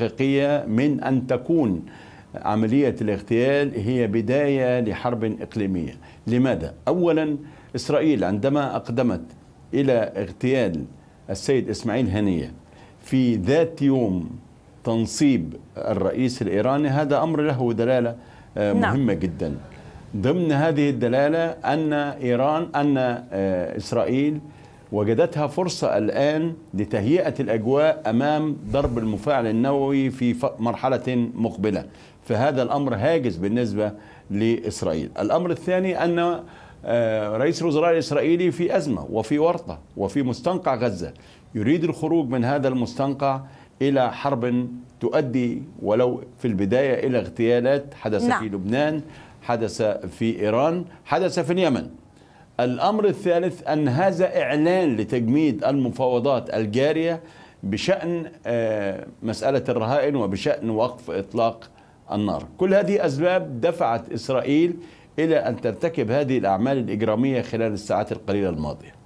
حقيقية من أن تكون عملية الاغتيال هي بداية لحرب إقليمية لماذا؟ أولا إسرائيل عندما أقدمت إلى اغتيال السيد إسماعيل هنية في ذات يوم تنصيب الرئيس الإيراني هذا أمر له دلالة آه، نعم. مهمة نعم. جدا ضمن هذه الدلالة أن إيران أن آه، إسرائيل وجدتها فرصة الآن لتهيئة الأجواء أمام ضرب المفاعل النووي في مرحلة مقبلة فهذا الأمر هاجس بالنسبة لإسرائيل الأمر الثاني أن آه، رئيس الوزراء الإسرائيلي في أزمة وفي ورطة وفي مستنقع غزة يريد الخروج من هذا المستنقع إلى حرب تؤدي ولو في البداية إلى اغتيالات حدث نعم. في لبنان حدث في إيران حدث في اليمن الأمر الثالث أن هذا إعلان لتجميد المفاوضات الجارية بشأن آه، مسألة الرهائن وبشأن وقف إطلاق النار كل هذه أسباب دفعت إسرائيل إلى أن ترتكب هذه الأعمال الإجرامية خلال الساعات القليلة الماضية